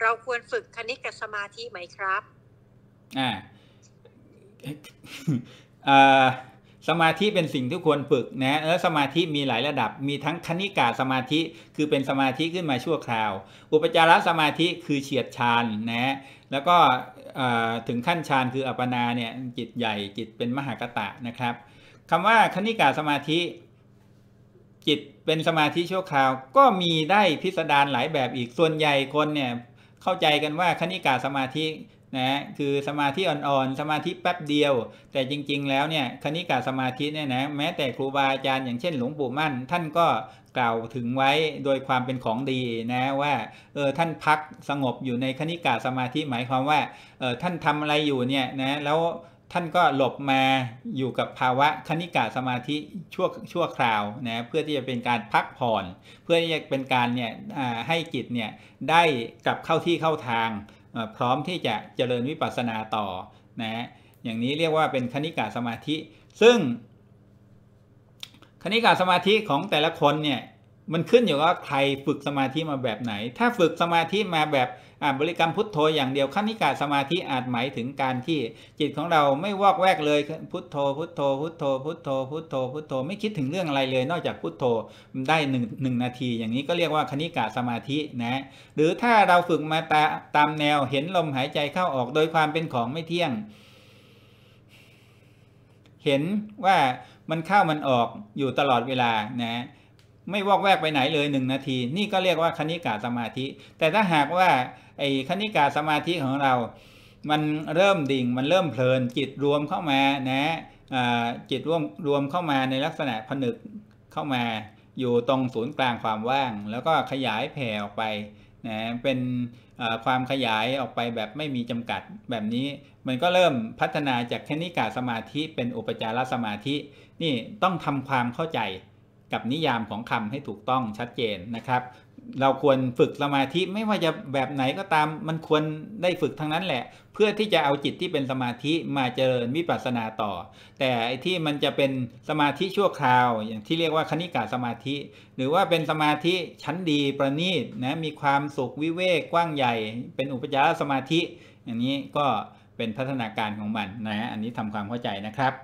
เราควรฝึกคณิกสมาธิไหมครับอ่าสมาธิเป็นสิ่งที่ควรฝึกนะแล้วสมาธิมีหลายระดับ มีทั้งคณิกาสมาธิคือเป็นสมาธิขึ้นมาชั่วคราว อุปจารสมาธิคือเฉียดชานนะ แล้วก็ถึงขั้นชานคืออัปนาเนี่ย จิตใหญ่จิตเป็นมหากตะนะครับคำว่าคณิกาสมาธิ จิตเป็นสมาธิชั่วคราว ก็มีได้พิสดารหลายแบบอีกส่วนใหญ่คนเนี่ยเข้าใจกันว่าคณิกาสมาธินะคือสมาธิอ่อนๆ สมาธิแป๊บเดียว แต่จริงๆแล้วเนี่ยคณิกาสมาธิเนี่ยนะแม้แต่ครูบาอาจารย์อย่างเช่นหลวงปู่มั่น ท่านก็กล่าวถึงไว้โดยความเป็นของดีนะว่าเออท่านพักสงบอยู่ในคณิกาสมาธิหมายความว่าเออท่านทำอะไรอยู่เนี่ยนะแล้วท่านก็หลบมาอยู่กับภาวะคณิกาสมาธิชั่วชั่วคราวนะเพื่อที่จะเป็นการพักผ่อน เพื่อที่จะเป็นการเนี่ยให้จิตเนี่ยได้กลับเข้าที่เข้าทาง พร้อมที่จะเจริญวิปัสสนาต่อนะอย่างนี้เรียกว่าเป็นคณิกาสมาธิซึ่ง คณิกาสมาธิของแต่ละคนเนี่ยมันขึ้นอยู่ว่าใครฝึกสมาธิมาแบบไหน ถ้าฝึกสมาธิมาแบบบริกรรมพุทโธ อย่างเดียวขั้นนิกาสมาธิอาจหมายถึงการที่ จิตของเราไม่วอกแวกเลยพุทโธพุทโธพุทโธพุทโธพุทโธพุทโธไม่คิดถึงเรื่องอะไรเลย นอกจากพุทโธได้หนึ่งหนึ่งนาที อย่างนี้ก็เรียกว่าขณิกาสมาธินะ หรือถ้าเราฝึกมาตาตามแนวเห็นลมหายใจเข้าออกโดยความเป็นของไม่เที่ยง เห็นว่ามันเข้ามันออกอยู่ตลอดเวลานะไม่วอกแวกไปไหนเลยหนึ่งนาที นี่ก็เรียกว่าคณิกาสมาธิ แต่ถ้าหากว่าไอ้คณิกาสมาธิของเรา มันเริ่มดิ่งมันเริ่มเพลินจิตรวมเข้ามานะจิตรวมรวมเข้ามาในลักษณะผนึกเข้ามา อยู่ตรงศูนย์กลางความว่าง แล้วก็ขยายแผ่ออกไปนะเป็นความขยายออกไปแบบไม่มีจำกัด แบบนี้มันก็เริ่มพัฒนาจากคณิกาสมาธิ เป็นอุปจารสมาธินี่ต้องทำความเข้าใจกับนิยามของคำให้ถูกต้องชัดเจนนะครับ เราควรฝึกสมาธิไม่ว่าจะแบบไหนก็ตาม มันควรได้ฝึกทั้งนั้นแหละ เพื่อที่จะเอาจิตที่เป็นสมาธิมาเจริญวิปัสสนาต่อ แต่ที่มันจะเป็นสมาธิชั่วคราว อย่างที่เรียกว่าคณิกาสมาธิ หรือว่าเป็นสมาธิชั้นดีประณีตนะ มีความสุขวิเวกกว้างใหญ่ เป็นอุปจารสมาธิอันนี้ก็เป็นพัฒนาการของมันนะอันนี้ทำความเข้าใจนะครับ